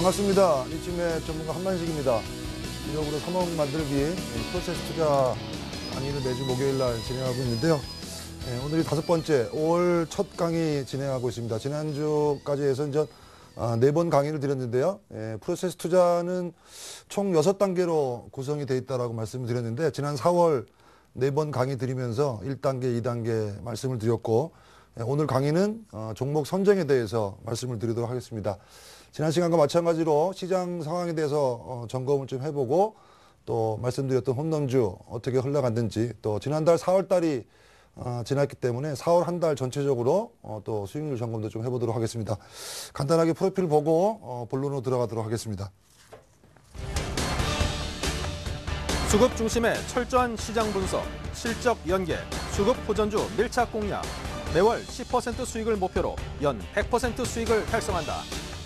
반갑습니다. 이쯤에 전문가 한만식입니다. 1억으로 3억 만들기 예, 프로세스 투자 강의를 매주 목요일 날 진행하고 있는데요. 네, 오늘이 다섯 번째 5월 첫 강의 진행하고 있습니다. 지난주까지 해서 이제 아, 네번 강의를 드렸는데요. 예, 프로세스 투자는 총6 단계로 구성이 돼있다고 말씀을 드렸는데 지난 4월 네 번 강의 드리면서 1단계, 2단계 말씀을 드렸고 예, 오늘 강의는 어, 종목 선정에 대해서 말씀을 드리도록 하겠습니다. 지난 시간과 마찬가지로 시장 상황에 대해서 어, 점검을 좀 해보고 또 말씀드렸던 홈런주 어떻게 흘러갔는지 또 지난달 4월달이 어, 지났기 때문에 4월 한 달 전체적으로 어, 또 수익률 점검도 좀 해보도록 하겠습니다. 간단하게 프로필 보고 어, 본론으로 들어가도록 하겠습니다. 수급 중심의 철저한 시장 분석, 실적 연계, 수급 호전주 밀착 공략, 매월 10% 수익을 목표로 연 100% 수익을 달성한다.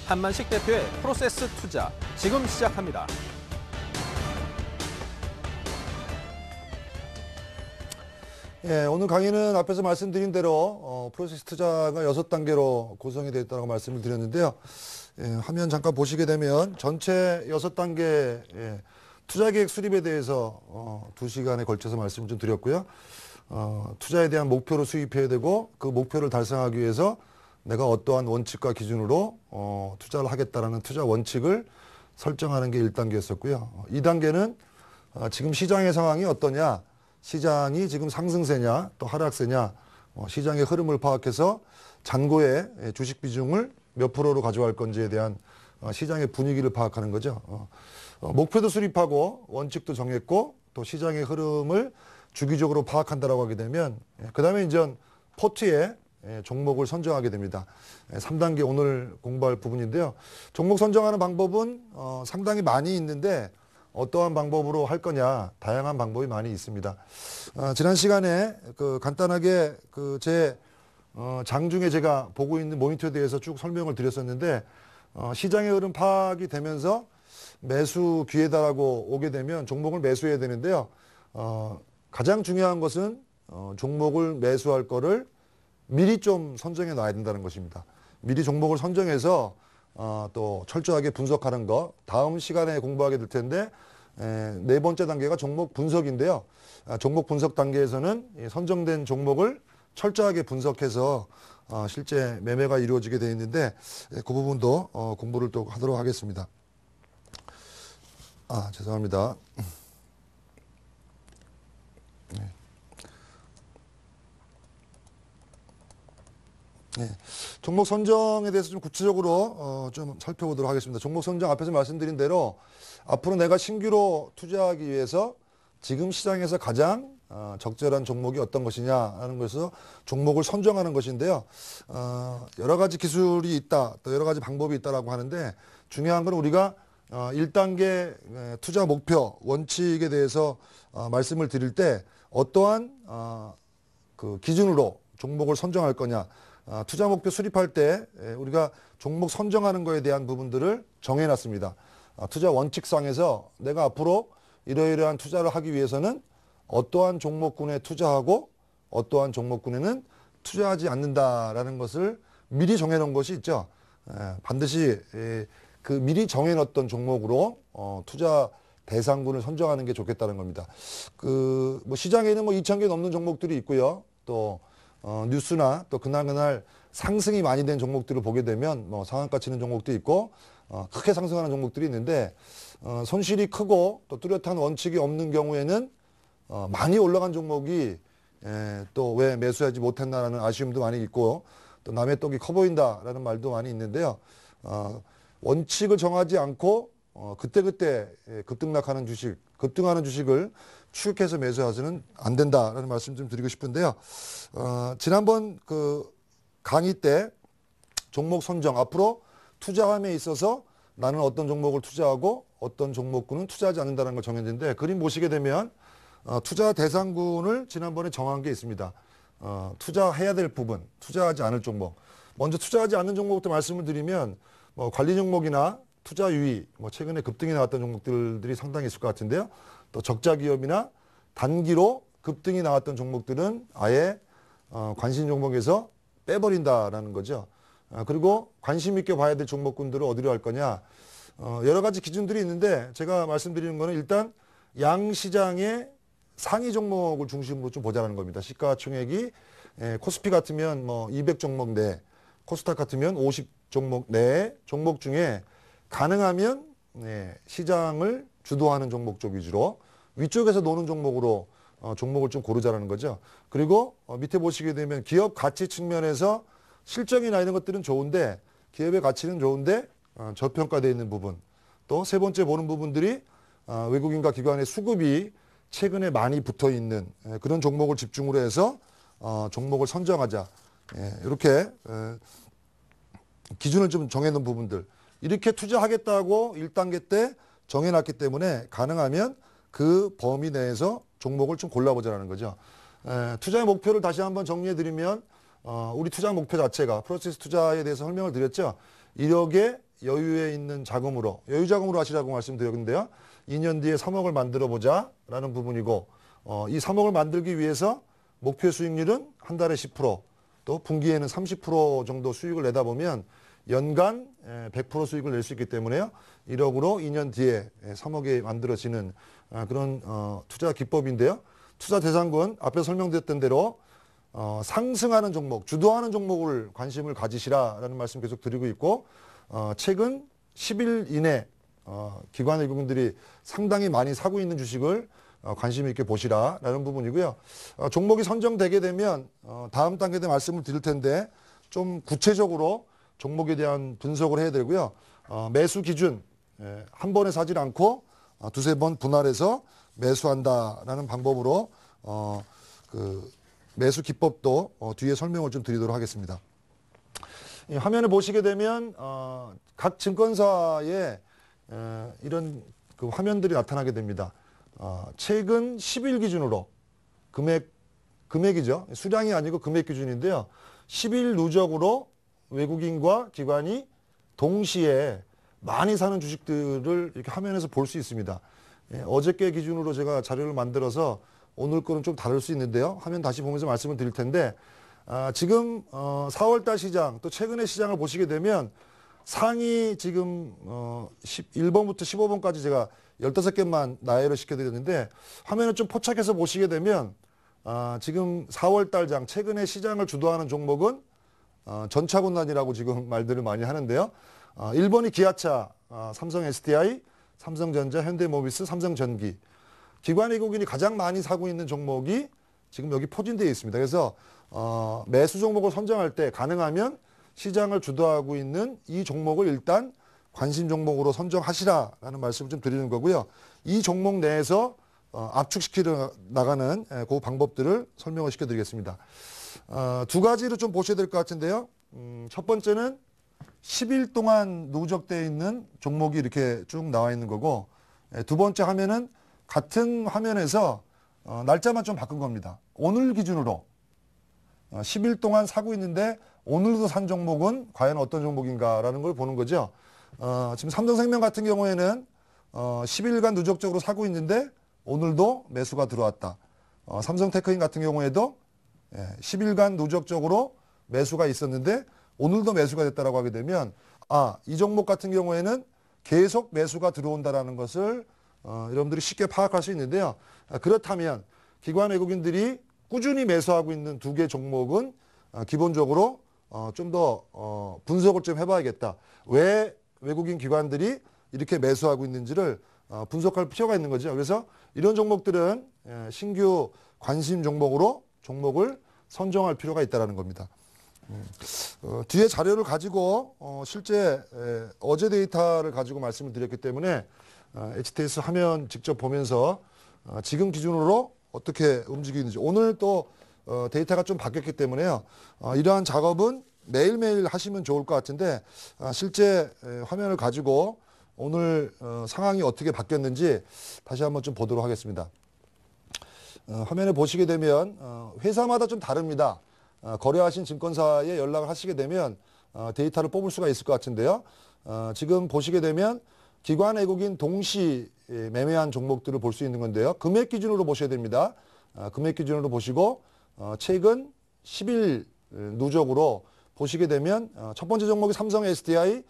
한만식 대표의 프로세스 투자 지금 시작합니다. 예, 오늘 강의는 앞에서 말씀드린 대로 어, 프로세스 투자가 여 단계로 구성이 되어 있다고 말씀을 드렸는데요. 예, 화면 잠깐 보시게 되면 전체 여 단계 예, 투자 계획 수립에 대해서 어, 두 시간에 걸쳐서 말씀을 좀 드렸고요. 어, 투자에 대한 목표를 수립해야 되고 그 목표를 달성하기 위해서 내가 어떠한 원칙과 기준으로 어, 투자를 하겠다라는 투자 원칙을 설정하는 게 1단계였었고요. 2단계는 어, 어, 지금 시장의 상황이 어떠냐, 시장이 지금 상승세냐, 또 하락세냐, 어, 시장의 흐름을 파악해서 잔고의 예, 주식 비중을 몇 프로로 가져갈 건지에 대한 어, 시장의 분위기를 파악하는 거죠. 어, 어, 목표도 수립하고 원칙도 정했고 또 시장의 흐름을 주기적으로 파악한다라고 하게 되면 예, 그다음에 이제 포트에 예, 종목을 선정하게 됩니다. 3단계 예, 오늘 공부할 부분인데요. 종목 선정하는 방법은 어, 상당히 많이 있는데 어떠한 방법으로 할 거냐 다양한 방법이 많이 있습니다. 어, 지난 시간에 그 간단하게 그제 어, 장중에 제가 보고 있는 모니터에 대해서 쭉 설명을 드렸었는데 시장의 흐름 파악이 되면서 매수 기회다라고 오게 되면 종목을 매수해야 되는데요. 가장 중요한 것은 종목을 매수할 거를 미리 좀 선정해 놔야 된다는 것입니다. 미리 종목을 선정해서 어, 또 철저하게 분석하는 거 다음 시간에 공부하게 될 텐데 에, 네 번째 단계가 종목 분석인데요. 아, 종목 분석 단계에서는 선정된 종목을 철저하게 분석해서 어, 실제 매매가 이루어지게 되어 있는데 그 부분도 어, 공부를 또 하도록 하겠습니다. 아 죄송합니다. 네. 종목 선정에 대해서 좀 구체적으로 어, 좀 살펴보도록 하겠습니다. 종목 선정 앞에서 말씀드린 대로 앞으로 내가 신규로 투자하기 위해서 지금 시장에서 가장 어, 적절한 종목이 어떤 것이냐라는 것에서 종목을 선정하는 것인데요. 어, 여러 가지 기술이 있다, 또 여러 가지 방법이 있다라고 하는데 중요한 건 우리가 어, 1단계 투자 목표, 원칙에 대해서 어, 말씀을 드릴 때 어떠한 어, 그 기준으로 종목을 선정할 거냐 아, 투자 목표 수립할 때 예, 우리가 종목 선정하는 것에 대한 부분들을 정해놨습니다. 아, 투자 원칙상에서 내가 앞으로 이러이러한 투자를 하기 위해서는 어떠한 종목군에 투자하고 어떠한 종목군에는 투자하지 않는다라는 것을 미리 정해놓은 것이 있죠. 예, 반드시 예, 그 미리 정해놨던 종목으로 어, 투자 대상군을 선정하는 게 좋겠다는 겁니다. 그 뭐 시장에는 뭐 2천 개 넘는 종목들이 있고요. 또 어, 뉴스나 또 그날그날 상승이 많이 된 종목들을 보게 되면 뭐 상한가 치는 종목도 있고 어, 크게 상승하는 종목들이 있는데 어, 손실이 크고 또 뚜렷한 원칙이 없는 경우에는 어, 많이 올라간 종목이 예, 또왜 매수하지 못했나라는 아쉬움도 많이 있고 또 남의 떡이 커 보인다라는 말도 많이 있는데요. 어, 원칙을 정하지 않고 어, 그때그때 예, 급등락하는 주식, 급등하는 주식을 추격해서 매수하지는안 된다라는 말씀 좀 드리고 싶은데요. 어, 지난번 그 강의 때 종목 선정 앞으로 투자함에 있어서 나는 어떤 종목을 투자하고 어떤 종목군은 투자하지 않는다는 걸 정했는데 그림 보시게 되면 어, 투자 대상군을 지난번에 정한 게 있습니다. 어, 투자해야 될 부분, 투자하지 않을 종목. 먼저 투자하지 않는 종목부터 말씀을 드리면 뭐 관리 종목이나 투자 유의, 뭐 최근에 급등이 나왔던 종목들이 상당히 있을 것 같은데요. 또 적자 기업이나 단기로 급등이 나왔던 종목들은 아예 어, 관심 종목에서 빼버린다라는 거죠. 아, 그리고 관심 있게 봐야 될 종목군들을 어디로 할 거냐. 어, 여러 가지 기준들이 있는데 제가 말씀드리는 거는 일단 양 시장의 상위 종목을 중심으로 좀 보자는 겁니다. 시가총액이 에, 예, 코스피 같으면 뭐 200 종목 내, 코스닥 같으면 50 종목 내 종목 중에 가능하면 예, 시장을 주도하는 종목 쪽 위주로 위쪽에서 노는 종목으로 어, 종목을 좀 고르자라는 거죠. 그리고 어, 밑에 보시게 되면 기업 가치 측면에서 실적이나 이런 것들은 좋은데 기업의 가치는 좋은데 어, 저평가되어 있는 부분 또 세 번째 보는 부분들이 어, 외국인과 기관의 수급이 최근에 많이 붙어 있는 에, 예, 그런 종목을 집중으로 해서 어, 종목을 선정하자 예, 이렇게 예, 기준을 좀 정해놓은 부분들 이렇게 투자하겠다고 1단계 때 정해놨기 때문에 가능하면 그 범위 내에서 종목을 좀 골라보자는 라 거죠. 에, 투자의 목표를 다시 한번 정리해드리면 어, 우리 투자 목표 자체가 프로세스 투자에 대해서 설명을 드렸죠. 1억의 여유에 있는 자금으로 여유 자금으로 하시라고 말씀드렸는데요. 2년 뒤에 3억을 만들어 보자라는 부분이고 어, 이 3억을 만들기 위해서 목표 수익률은 한 달에 10%또 분기에는 30% 정도 수익을 내다 보면 연간 100% 수익을 낼 수 있기 때문에요. 1억으로 2년 뒤에 3억이 만들어지는 아, 그런 어, 투자 기법인데요. 투자 대상군 앞에 설명드렸던 대로 어, 상승하는 종목, 주도하는 종목을 관심을 가지시라라는 말씀 계속 드리고 있고 어, 최근 10일 이내 기관 의견들이 상당히 많이 사고 있는 주식을 관심 있게 보시라라는 부분이고요. 종목이 선정되게 되면 다음 단계에 말씀을 드릴 텐데 좀 구체적으로 종목에 대한 분석을 해야 되고요. 어, 매수 기준 예, 한 번에 사질 않고 어, 두세 번 분할해서 매수한다라는 방법으로 어, 그 매수 기법도 어, 뒤에 설명을 좀 드리도록 하겠습니다. 이 화면을 보시게 되면 어, 각 증권사의 에, 어, 이런 그 화면들이 나타나게 됩니다. 어, 최근 10일 기준으로 금액 금액이죠. 수량이 아니고 금액 기준인데요. 10일 누적으로 외국인과 기관이 동시에 많이 사는 주식들을 이렇게 화면에서 볼 수 있습니다. 예, 어저께 기준으로 제가 자료를 만들어서 오늘 거는 좀 다를 수 있는데요. 화면 다시 보면서 말씀을 드릴 텐데 아, 지금 어, 4월달 시장 또 최근의 시장을 보시게 되면 상위 지금 어, 1번부터 15번까지 제가 15개만 나열을 시켜드렸는데 화면을 좀 포착해서 보시게 되면 아, 지금 4월달 장 최근의 시장을 주도하는 종목은 어, 전차군단이라고 지금 말들을 많이 하는데요. 어, 일본이 기아차, 어, 삼성 SDI, 삼성전자, 현대모비스, 삼성전기. 기관외국인이 가장 많이 사고 있는 종목이 지금 여기 포진되어 있습니다. 그래서 어, 매수 종목을 선정할 때 가능하면 시장을 주도하고 있는 이 종목을 일단 관심 종목으로 선정하시라라는 말씀을 좀 드리는 거고요. 이 종목 내에서 어, 압축시키려 나가는 그 방법들을 설명을 시켜드리겠습니다. 아, 두 가지로 좀 보셔야 될 것 같은데요. 음, 첫 번째는 10일 동안 누적되어 있는 종목이 이렇게 쭉 나와 있는 거고 예, 두 번째 화면은 같은 화면에서 어, 날짜만 좀 바꾼 겁니다. 오늘 기준으로 어, 10일 동안 사고 있는데 오늘도 산 종목은 과연 어떤 종목인가라는 걸 보는 거죠. 어, 지금 삼성생명 같은 경우에는 어, 10일간 누적적으로 사고 있는데 오늘도 매수가 들어왔다. 어, 삼성테크인 같은 경우에도 10일간 예, 누적적으로 매수가 있었는데 오늘도 매수가 됐다라고 하게 되면 아, 이 종목 같은 경우에는 계속 매수가 들어온다라는 것을 어, 여러분들이 쉽게 파악할 수 있는데요. 아, 그렇다면 기관 외국인들이 꾸준히 매수하고 있는 두 개 종목은 아, 기본적으로 어, 좀더 어, 분석을 좀 해봐야겠다. 왜 외국인 기관들이 이렇게 매수하고 있는지를 어, 분석할 필요가 있는 거죠. 그래서 이런 종목들은 예, 신규 관심 종목으로 종목을 선정할 필요가 있다는 겁니다. 음. 어, 뒤에 자료를 가지고 어, 실제 에, 어제 데이터를 가지고 말씀을 드렸기 때문에 어, HTS 화면 직접 보면서 어, 지금 기준으로 어떻게 움직이는지 오늘 또 어, 데이터가 좀 바뀌었기 때문에요. 어, 이러한 작업은 매일매일 하시면 좋을 것 같은데 어, 실제 에, 화면을 가지고 오늘 어, 상황이 어떻게 바뀌었는지 다시 한번 좀 보도록 하겠습니다. 어, 화면에 보시게 되면 어, 회사마다 좀 다릅니다. 어, 거래하신 증권사에 연락을 하시게 되면 데이터를 뽑을 수가 있을 것 같은데요. 지금 보시게 되면 기관 외국인 동시 예, 매매한 종목들을 볼 수 있는 건데요. 금액 기준으로 보셔야 됩니다. 금액 기준으로 보시고 최근 10일 누적으로 보시게 되면 첫 번째 종목이 삼성 SDI,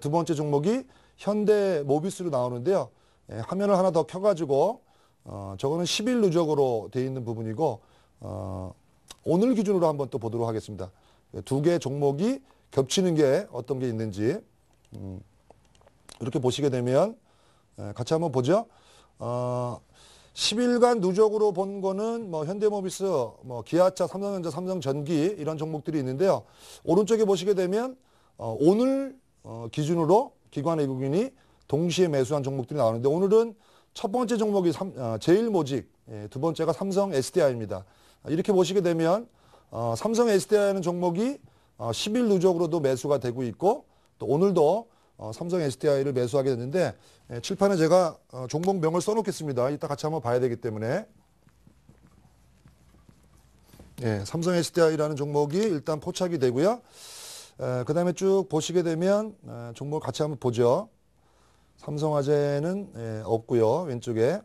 두 번째 종목이 현대 모비스로 나오는데요. 예, 화면을 하나 더 켜가지고 어, 저거는 10일 누적으로 돼 있는 부분이고 어, 오늘 기준으로 한번 또 보도록 하겠습니다. 두 개 종목이 겹치는 게 어떤 게 있는지 음, 이렇게 보시게 되면 에, 예, 같이 한번 보죠. 어, 10일간 누적으로 본 거는 뭐 현대모비스, 뭐 기아차, 삼성전자, 삼성전기 이런 종목들이 있는데요. 오른쪽에 보시게 되면 어, 오늘 어, 기준으로 기관 외국인이 동시에 매수한 종목들이 나오는데 오늘은 첫 번째 종목이 삼, 어, 제일모직, 예, 두 번째가 삼성 SDI입니다. 아, 이렇게 보시게 되면 어, 삼성 SDI라는 종목이 어, 10일 누적으로도 매수가 되고 있고 또 오늘도 어, 삼성 SDI를 매수하게 됐는데 예, 칠판에 제가 어, 종목명을 써놓겠습니다. 이따 같이 한번 봐야 되기 때문에 예, 삼성 SDI라는 종목이 일단 포착이 되고요. 그 다음에 쭉 보시게 되면 어, 종목을 같이 한번 보죠. 삼성화재는 예, 없고요. 왼쪽에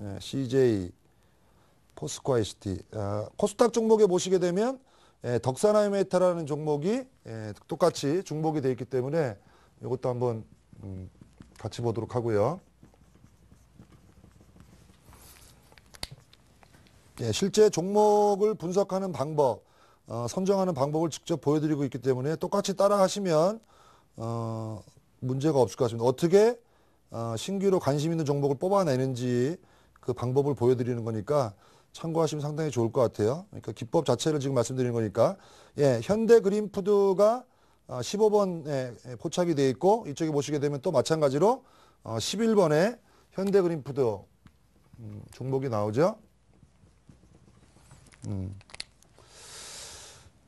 예, CJ, 포스코ICT, 아, 코스닥 종목에 보시게 되면 예, 덕산하이메타라는 종목이 똑같이 중복이 되어 있기 때문에 이것도 한번 음, 같이 보도록 하고요. 실제 종목을 분석하는 방법, 어, 선정하는 방법을 직접 보여드리고 있기 때문에 똑같이 따라하시면 어, 문제가 없을 것 같습니다. 어떻게 어, 신규로 관심 있는 종목을 뽑아내는지 그 방법을 보여드리는 거니까 참고하시면 상당히 좋을 것 같아요. 그러니까 기법 자체를 지금 말씀드리는 거니까 예, 현대그린푸드가 15번에 어, 예, 예, 포착이 돼 있고 이쪽에 보시게 되면 또 마찬가지로 11번에 어, 현대그린푸드 음, 종목이 나오죠. 음.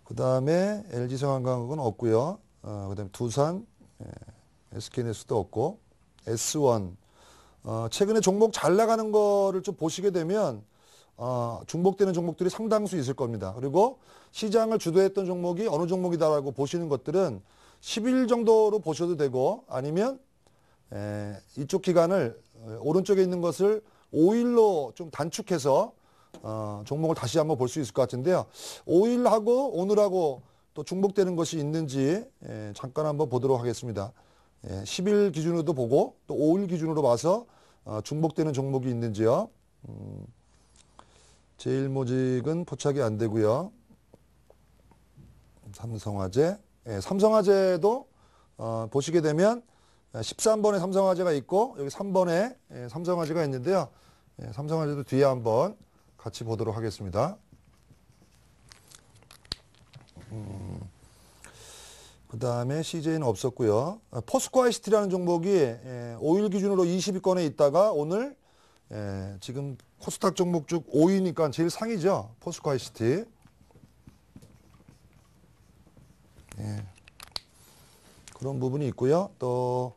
그 다음에 LG성한강은 생 없고요. 어, 그 다음에 두산, 예. s k n s 도 없고 S1 어, 최근에 종목 잘 나가는 거를 좀 보시게 되면 어, 중복되는 종목들이 상당수 있을 겁니다. 그리고 시장을 주도했던 종목이 어느 종목이다라고 보시는 것들은 10일 정도로 보셔도 되고 아니면 에, 이쪽 기간을 오른쪽에 있는 것을 5일로 좀 단축해서 어, 종목을 다시 한번 볼 수 있을 것 같은데요. 5일하고 오늘하고 또 중복되는 것이 있는지 에, 잠깐 한번 보도록 하겠습니다. 10일 예, 기준으로도 보고 또 5일 기준으로 봐서 어, 중복되는 종목이 있는지요. 음, 제일모직은 포착이 안 되고요. 삼성화재, 예, 삼성화재도 어, 보시게 되면 13번에 예, 삼성화재가 있고 여기 3번에 예, 삼성화재가 있는데요. 예, 삼성화재도 뒤에 한번 같이 보도록 하겠습니다. 음. 그 다음에 CJ는 없었고요. 어, 포스코 아이시티라는 종목이 5일 예, 기준으로 20위권에 있다가 오늘 예, 지금 코스닥 종목 중 5위니까 제일 상이죠. 포스코 ICT. 예. 그런 부분이 있고요. 또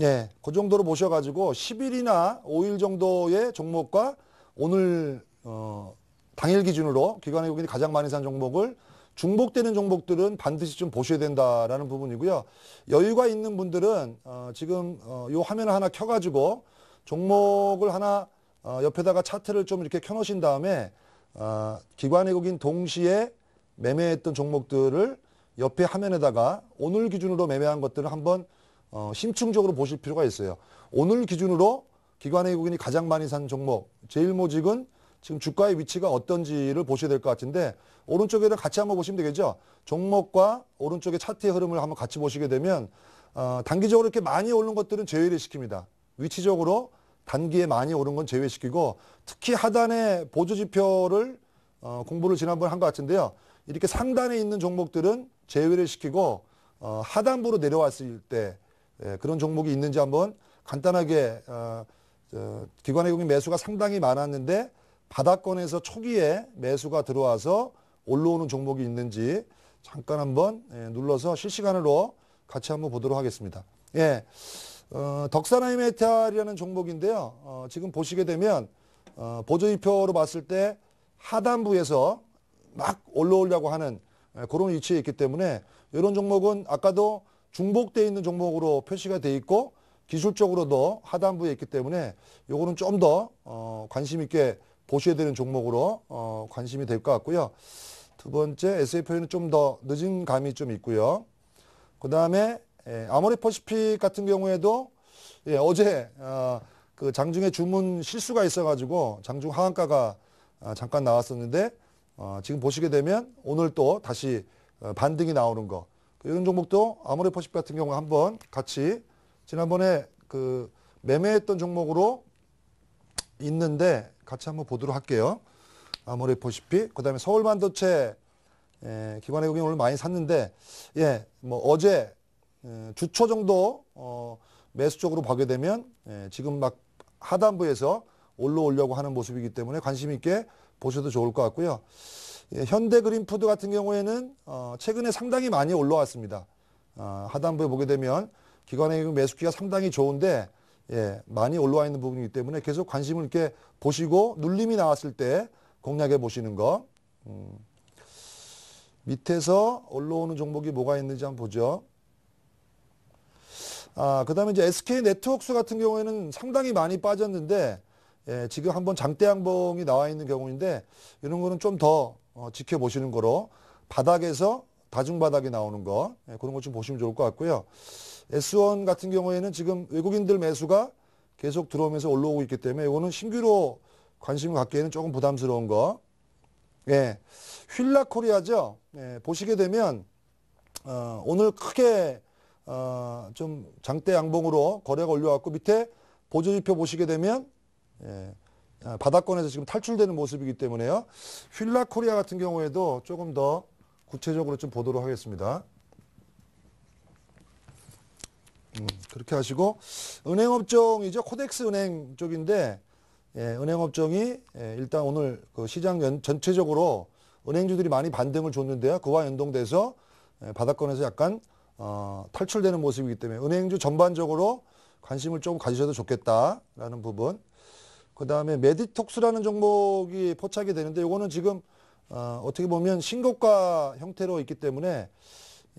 예, 그 정도로 모셔가지고 10일이나 5일 정도의 종목과 오늘 어, 당일 기준으로 기관외국인이 가장 많이 산 종목을 중복되는 종목들은 반드시 좀 보셔야 된다라는 부분이고요. 여유가 있는 분들은 어, 지금 어, 요 화면을 하나 켜가지고 종목을 하나 어, 옆에다가 차트를 좀 이렇게 켜놓으신 다음에 어, 기관외국인 동시에 매매했던 종목들을 옆에 화면에다가 오늘 기준으로 매매한 것들을 한번 어, 심층적으로 보실 필요가 있어요. 오늘 기준으로 기관외국인이 가장 많이 산 종목 제일모직은 지금 주가의 위치가 어떤지를 보셔야 될 것 같은데 오른쪽에를 같이 한번 보시면 되겠죠. 종목과 오른쪽의 차트의 흐름을 한번 같이 보시게 되면 어, 단기적으로 이렇게 많이 오른 것들은 제외를 시킵니다. 위치적으로 단기에 많이 오른 건 제외시키고 특히 하단의 보조지표를 어, 공부를 지난번에 한 것 같은데요. 이렇게 상단에 있는 종목들은 제외를 시키고 어, 하단부로 내려왔을 때 예, 그런 종목이 있는지 한번 간단하게 어, 어, 기관의 공인 매수가 상당히 많았는데 바닥권에서 초기에 매수가 들어와서 올라오는 종목이 있는지 잠깐 한번 예, 눌러서 실시간으로 같이 한번 보도록 하겠습니다. 예. 어, 덕산의 메탈이라는 종목인데요. 어, 지금 보시게 되면 어, 보조이표로 봤을 때 하단부에서 막 올라오려고 하는 예, 그런 위치에 있기 때문에 이런 종목은 아까도 중복되어 있는 종목으로 표시가 돼 있고 기술적으로도 하단부에 있기 때문에 요거는 좀 더 어, 관심 있게 보셔야 되는 종목으로 어, 관심이 될 것 같고요. 두 번째 SF에는 좀 더 늦은 감이 좀 있고요. 그 다음에 예, 아모레퍼시픽 같은 경우에도 예, 어제 어, 그 장중에 주문 실수가 있어가지고 장중 하한가가 아, 잠깐 나왔었는데 어, 지금 보시게 되면 오늘 또 다시 어, 반등이 나오는 거 이런 종목도 아모레퍼시픽 같은 경우 한번 같이 지난번에 그 매매했던 종목으로 있는데 같이 한번 보도록 할게요. 아무리 보시피 그다음에 서울 반도체 예, 기관의 금객 오늘 많이 샀는데 예, 뭐 어제 예, 주초 정도 어, 매수 쪽으로 보게 되면 예, 지금 막 하단부에서 올라오려고 하는 모습이기 때문에 관심 있게 보셔도 좋을 것 같고요. 예, 현대 그린푸드 같은 경우에는 어, 최근에 상당히 많이 올라왔습니다. 어, 하단부에 보게 되면 기관의 금융 매수기가 상당히 좋은데 예, 많이 올라와 있는 부분이기 때문에 계속 관심을 이렇게 보시고 눌림이 나왔을 때 공략해 보시는 거. 음. 밑에서 올라오는 종목이 뭐가 있는지 한번 보죠. 아, 그 다음에 이제 SK 네트웍스 같은 경우에는 상당히 많이 빠졌는데, 예, 지금 한번 장대양봉이 나와 있는 경우인데, 이런 거는 좀더 어, 지켜보시는 거로 바닥에서 다중바닥이 나오는 거, 예, 그런 것 좀 보시면 좋을 것 같고요. S1 같은 경우에는 지금 외국인들 매수가 계속 들어오면서 올라오고 있기 때문에 이거는 신규로 관심을 갖기에는 조금 부담스러운 거. 예. 휠라 코리아죠. 예, 보시게 되면 어, 오늘 크게 어, 좀 장대 양봉으로 거래가 올려왔고 밑에 보조지표 보시게 되면 예, 아, 바닥권에서 지금 탈출되는 모습이기 때문에요. 휠라 코리아 같은 경우에도 조금 더 구체적으로 좀 보도록 하겠습니다. 음, 그렇게 하시고 은행업종이죠. 코덱스 은행 쪽인데 예, 은행업종이 예, 일단 오늘 그 시장 연, 전체적으로 은행주들이 많이 반등을 줬는데요. 그와 연동돼서 예, 바닥권에서 약간 어, 탈출되는 모습이기 때문에 은행주 전반적으로 관심을 조금 가지셔도 좋겠다라는 부분. 그 다음에 메디톡스라는 종목이 포착이 되는데 이거는 지금 어, 어떻게 보면 신고가 형태로 있기 때문에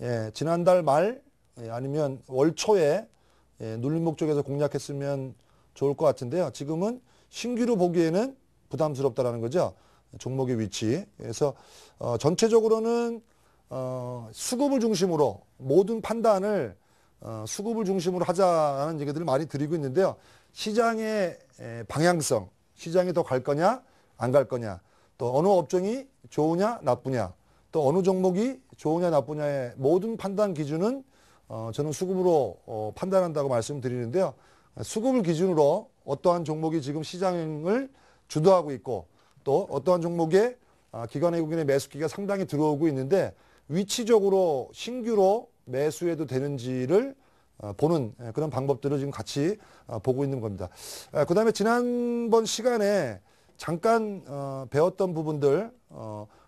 예, 지난달 말 예, 아니면 월 초에 예, 눌림목 쪽에서 공략했으면 좋을 것 같은데요. 지금은 신규로 보기에는 부담스럽다라는 거죠. 종목의 위치. 그래서 어, 전체적으로는 어, 수급을 중심으로 모든 판단을 어, 수급을 중심으로 하자는 얘기들을 많이 드리고 있는데요. 시장의 에, 방향성, 시장이 더 갈 거냐, 안 갈 거냐, 또 어느 업종이 좋으냐, 나쁘냐, 또 어느 종목이 좋으냐, 나쁘냐의 모든 판단 기준은 어, 저는 수급으로 어, 판단한다고 말씀드리는데요. 수급을 기준으로 어떠한 종목이 지금 시장을 주도하고 있고 또 어떠한 종목에 아, 기관 외국인의 매수기가 상당히 들어오고 있는데 위치적으로 신규로 매수해도 되는지를 어, 보는 예, 그런 방법들을 지금 같이 어, 보고 있는 겁니다. 아, 그 다음에 지난번 시간에 잠깐 어, 배웠던 부분들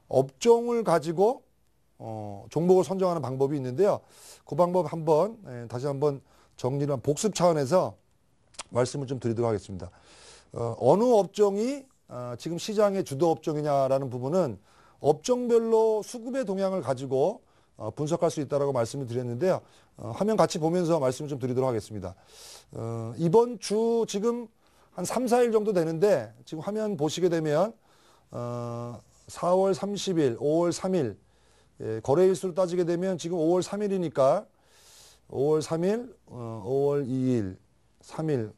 업종을 가지고 어, 종목을 선정하는 방법이 있는데요. 그 방법 한번 에, 예, 다시 한번 정리를 한 복습 차원에서 말씀을 좀 드리도록 하겠습니다. 어, 어느 업종이 어, 지금 시장의 주도 업종이냐라는 부분은 업종별로 수급의 동향을 가지고 어, 분석할 수 있다라고 말씀을 드렸는데요. 어, 화면 같이 보면서 말씀을 좀 드리도록 하겠습니다. 어, 이번 주 지금 한 3, 4일 정도 되는데 지금 화면 보시게 되면 어, 4월 30일, 5월 3일 예, 거래일수로 따지게 되면 지금 5월 3일이니까 5월 3일, 어, 5월 2일, 3일,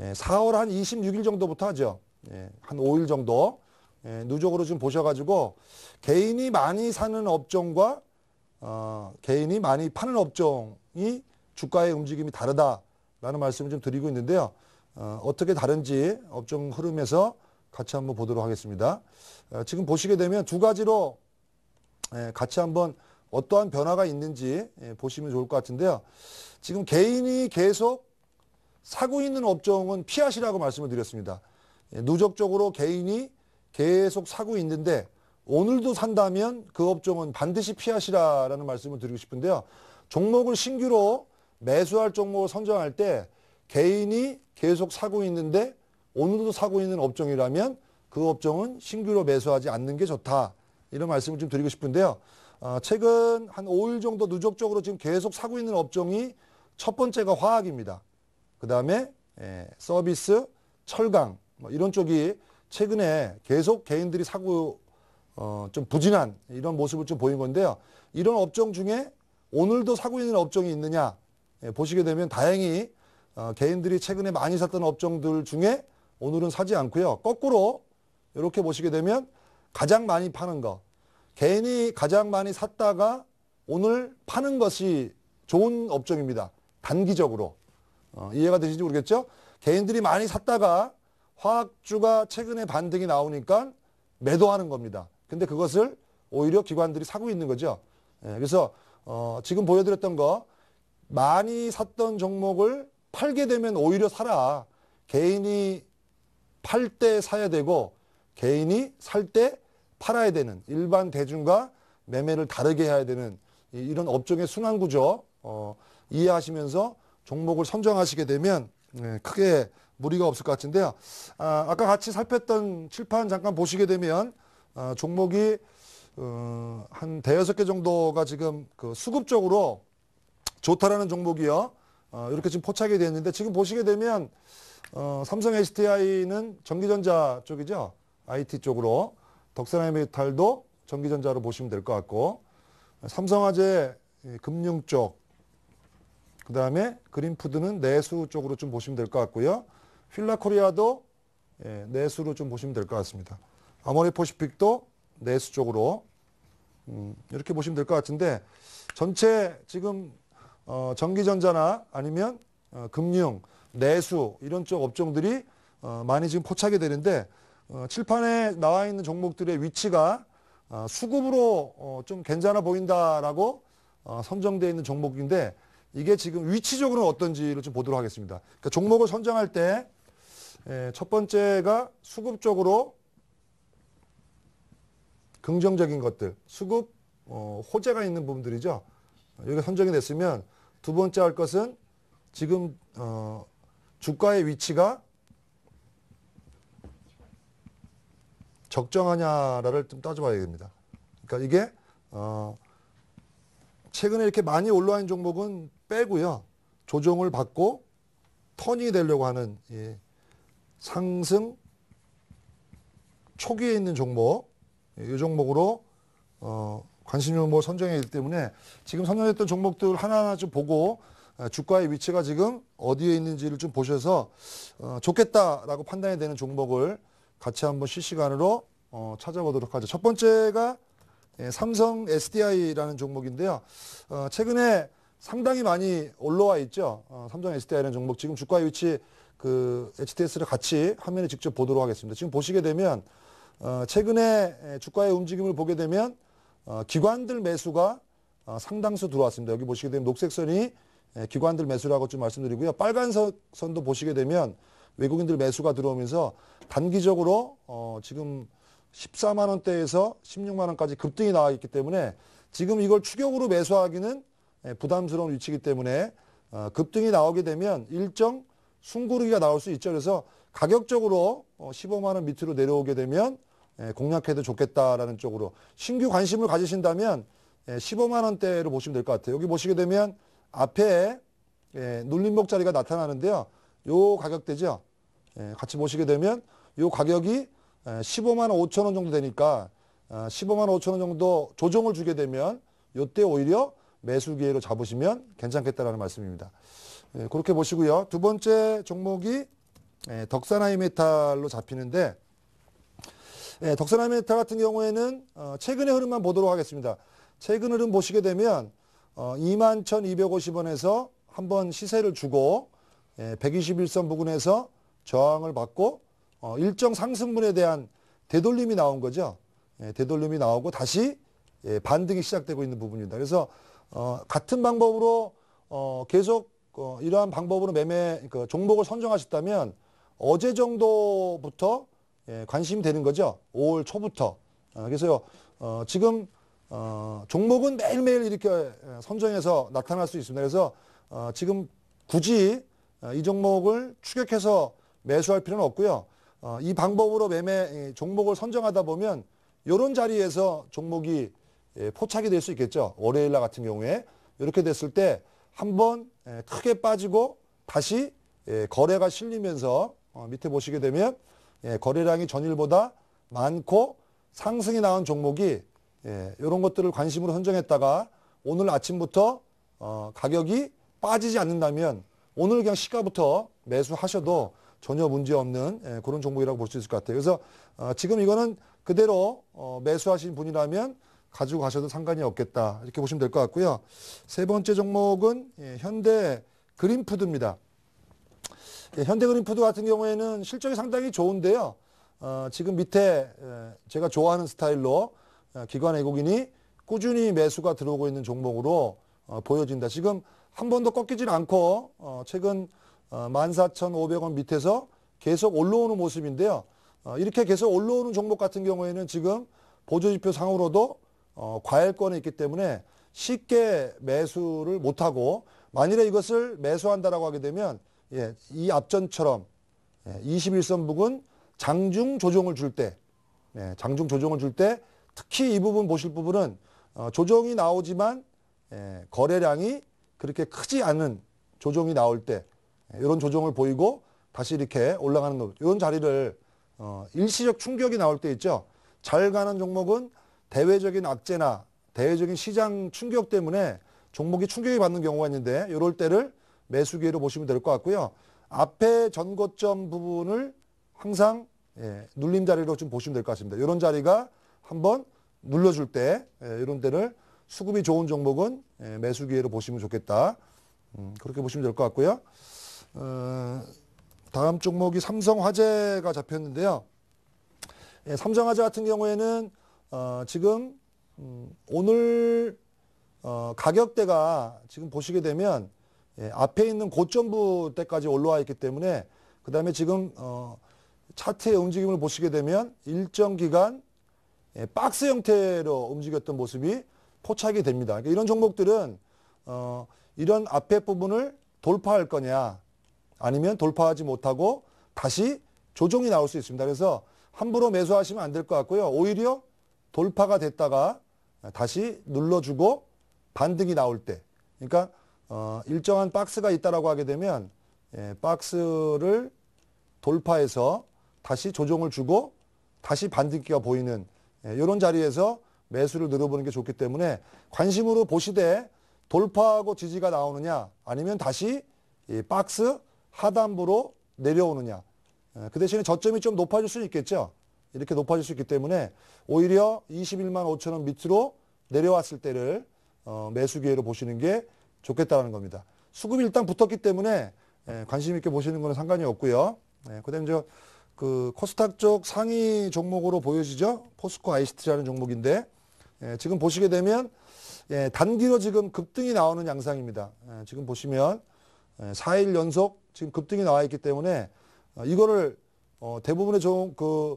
예, 4월 한 26일 정도부터 하죠. 예, 한 5일 정도 예, 누적으로 좀 보셔가지고 개인이 많이 사는 업종과 어, 개인이 많이 파는 업종이 주가의 움직임이 다르다라는 말씀을 좀 드리고 있는데요. 어, 어떻게 다른지 업종 흐름에서 같이 한번 보도록 하겠습니다. 어, 지금 보시게 되면 두 가지로 예, 같이 한번 어떠한 변화가 있는지 예, 보시면 좋을 것 같은데요. 지금 개인이 계속 사고 있는 업종은 피하시라고 말씀을 드렸습니다. 예, 누적적으로 개인이 계속 사고 있는데 오늘도 산다면 그 업종은 반드시 피하시라라는 말씀을 드리고 싶은데요. 종목을 신규로 매수할 종목을 선정할 때 개인이 계속 사고 있는데 오늘도 사고 있는 업종이라면 그 업종은 신규로 매수하지 않는 게 좋다. 이런 말씀을 좀 드리고 싶은데요. 어, 최근 한 5일 정도 누적적으로 지금 계속 사고 있는 업종이 첫 번째가 화학입니다. 그 다음에 예, 서비스, 철강 뭐 이런 쪽이 최근에 계속 개인들이 사고 어, 좀 부진한 이런 모습을 좀 보인 건데요. 이런 업종 중에 오늘도 사고 있는 업종이 있느냐 예, 보시게 되면 다행히 어, 개인들이 최근에 많이 샀던 업종들 중에 오늘은 사지 않고요. 거꾸로 이렇게 보시게 되면 가장 많이 파는 것, 개인이 가장 많이 샀다가 오늘 파는 것이 좋은 업종입니다. 단기적으로. 어, 이해가 되시지 모르겠죠? 개인들이 많이 샀다가 화학주가 최근에 반등이 나오니까 매도하는 겁니다. 근데 그것을 오히려 기관들이 사고 있는 거죠. 예, 그래서 어, 지금 보여드렸던 거 많이 샀던 종목을 팔게 되면 오히려 사라. 개인이 팔 때 사야 되고 개인이 살때 팔아야 되는 일반 대중과 매매를 다르게 해야 되는 이런 업종의 순환 구조 어, 이해하시면서 종목을 선정하시게 되면 네, 크게 무리가 없을 것 같은데요. 아, 까 같이 살폈던 칠판 잠깐 보시게 되면 아, 종목이 어, 한 대여섯 개 정도가 지금 그 수급적으로 좋다라는 종목이요. 어, 이렇게 지금 포착이 됐는데 지금 보시게 되면 어, 삼성 STI는 전기전자 쪽이죠. IT 쪽으로 덕산의메탈도 전기전자로 보시면 될 것 같고 삼성화재 금융 쪽, 그 다음에 그린푸드는 내수 쪽으로 좀 보시면 될 것 같고요. 휠라코리아도 예, 내수로 좀 보시면 될 것 같습니다. 아모레포시픽도 내수 쪽으로 음, 이렇게 보시면 될 것 같은데 전체 지금 어, 전기전자나 아니면 어, 금융, 내수 이런 쪽 업종들이 어, 많이 지금 포착이 되는데 어, 칠판에 나와 있는 종목들의 위치가 어, 수급으로 어, 좀 괜찮아 보인다라고 선정되어 있는 종목인데 이게 지금 위치적으로 어떤지를 좀 보도록 하겠습니다. 그러니까 종목을 선정할 때첫 예, 번째가 수급적으로 긍정적인 것들, 수급 호재가 있는 부분들이죠. 여기 선정이 됐으면 두 번째 할 것은 지금 주가의 위치가 적정하냐를 좀 따져봐야 됩니다. 그러니까 이게 어 최근에 이렇게 많이 올라온 종목은 빼고요. 조정을 받고 턴이 되려고 하는 예, 상승 초기에 있는 종목 예, 이 종목으로 어, 관심 종목 선정했기 때문에 지금 선정했던 종목들 하나하나 좀 보고 아, 주가의 위치가 지금 어디에 있는지를 좀 보셔서 어, 좋겠다라고 판단이 되는 종목을 같이 한번 실시간으로 어, 찾아보도록 하죠. 첫 번째가 예, 삼성 SDI라는 종목인데요. 어, 최근에 상당히 많이 올라와 있죠. 어, 삼성 SDI라는 종목 지금 주가 위치 그 HTS를 같이 화면에 직접 보도록 하겠습니다. 지금 보시게 되면 어, 최근에 예, 주가의 움직임을 보게 되면 어, 기관들 매수가 어, 상당수 들어왔습니다. 여기 보시게 되면 녹색 선이 예, 기관들 매수라고 좀 말씀드리고요. 빨간 선도 보시게 되면 외국인들 매수가 들어오면서 단기적으로 어, 지금 14만 원대에서 16만 원까지 급등이 나와 있기 때문에 지금 이걸 추격으로 매수하기는 예, 부담스러운 위치이기 때문에 어, 급등이 나오게 되면 일정 숨구르기가 나올 수 있죠. 그래서 가격적으로 어, 15만 원 밑으로 내려오게 되면 예, 공략해도 좋겠다라는 쪽으로 신규 관심을 가지신다면 예, 15만 원대로 보시면 될 것 같아요. 여기 보시게 되면 앞에 예, 눌림목 자리가 나타나는데요. 요 가격대죠. 예, 같이 보시게 되면 요 가격이 15만 예, 5천 원 정도 되니까 15만 아, 5천 원 정도 조정을 주게 되면 요때 오히려 매수 기회로 잡으시면 괜찮겠다라는 말씀입니다. 예, 그렇게 보시고요. 두 번째 종목이 예, 덕산하이메탈로 잡히는데 예, 덕산하이메탈 같은 경우에는 어, 최근의 흐름만 보도록 하겠습니다. 최근 흐름 보시게 되면 어, 21,250원에서 한번 시세를 주고 121선 예, 부근에서 저항을 받고 어, 일정 상승분에 대한 되돌림이 나온 거죠. 예, 되돌림이 나오고 다시 예, 반등이 시작되고 있는 부분입니다. 그래서 어, 같은 방법으로 어, 계속 이러한 방법으로 매매 그 종목을 선정하셨다면 어제 정도부터 관심이 되는 거죠. 5월 초부터. 그래서 지금 종목은 매일매일 이렇게 선정해서 나타날 수 있습니다. 그래서 지금 굳이 어, 이 종목을 추격해서 매수할 필요는 없고요. 어, 이 방법으로 매매 종목을 선정하다 보면 이런 자리에서 종목이 예, 포착이 될 수 있겠죠. 월요일 날 같은 경우에 이렇게 됐을 때 한번 예, 크게 빠지고 다시 예, 거래가 실리면서 어, 밑에 보시게 되면 거래량이 전일보다 많고 상승이 나온 종목이 이런 것들을 관심으로 선정했다가 오늘 아침부터 가격이 빠지지 않는다면 오늘 그냥 시가부터 매수하셔도 전혀 문제없는 예, 그런 종목이라고 볼 수 있을 것 같아요. 그래서 어, 지금 이거는 그대로 어, 매수하신 분이라면 가지고 가셔도 상관이 없겠다 이렇게 보시면 될 것 같고요. 세 번째 종목은 예, 현대 그린푸드입니다. 예, 현대 그린푸드 같은 경우에는 실적이 상당히 좋은데요. 어, 지금 밑에 제가 좋아하는 스타일로 기관 외국인이 꾸준히 매수가 들어오고 있는 종목으로 보여진다. 지금 한 번도 꺾이질 않고 어, 최근 어, 14,500원 밑에서 계속 올라오는 모습인데요. 어, 이렇게 계속 올라오는 종목 같은 경우에는 지금 보조지표 상으로도 어, 과열권에 있기 때문에 쉽게 매수를 못하고 만일에 이것을 매수한다라고 하게 되면 예, 이 앞전처럼 예, 21선 부근 장중 조정을 줄때 예, 장중 조정을 줄 때 특히 이 부분 보실 부분은 어, 조정이 나오지만 예, 거래량이 그렇게 크지 않은 조정이 나올 때 예, 이런 조정을 보이고 다시 이렇게 올라가는 것. 이런 자리를 어, 일시적 충격이 나올 때 있죠. 잘 가는 종목은 대외적인 악재나 대외적인 시장 충격 때문에 종목이 충격이 받는 경우가 있는데 이럴 때를 매수 기회로 보시면 될 것 같고요. 앞에 전고점 부분을 항상 예, 눌림 자리로 좀 보시면 될 것 같습니다. 이런 자리가 한번 눌러줄 때 예, 이런 때를 수급이 좋은 종목은 예, 매수 기회로 보시면 좋겠다. 음, 그렇게 보시면 될 것 같고요. 어, 다음 종목이 삼성화재가 잡혔는데요. 예, 삼성화재 같은 경우에는 어, 지금 음, 오늘 어, 가격대가 지금 보시게 되면 예, 앞에 있는 고점부 때까지 올라와 있기 때문에 그 다음에 지금 차트의 움직임을 보시게 되면 일정 기간 박스 형태로 움직였던 모습이 포착이 됩니다. 그러니까 이런 종목들은 어, 이런 앞에 부분을 돌파할 거냐 아니면 돌파하지 못하고 다시 조정이 나올 수 있습니다. 그래서 함부로 매수하시면 안 될 것 같고요. 오히려 돌파가 됐다가 다시 눌러주고 반등이 나올 때 그러니까 어, 일정한 박스가 있다라고 하게 되면 예, 박스를 돌파해서 다시 조정을 주고 다시 반등기가 보이는 예, 이런 자리에서 매수를 늘어보는 게 좋기 때문에 관심으로 보시되 돌파하고 지지가 나오느냐 아니면 다시 이 박스 하단부로 내려오느냐 그 대신에 저점이 좀 높아질 수 있겠죠. 이렇게 높아질 수 있기 때문에 오히려 21만 5천 원 밑으로 내려왔을 때를 어, 매수 기회로 보시는 게좋겠다는 겁니다. 수급이 일단 붙었기 때문에 관심 있게 보시는 거는 상관이 없고요. 네, 그다음에 그 코스닥 쪽 상위 종목으로 보여지죠. 포스코 아이시트라는 종목인데 예, 지금 보시게 되면 예, 단기로 지금 급등이 나오는 양상입니다. 예, 지금 보시면 예, 4일 연속 지금 급등이 나와 있기 때문에 어, 이거를 어, 대부분의 좀그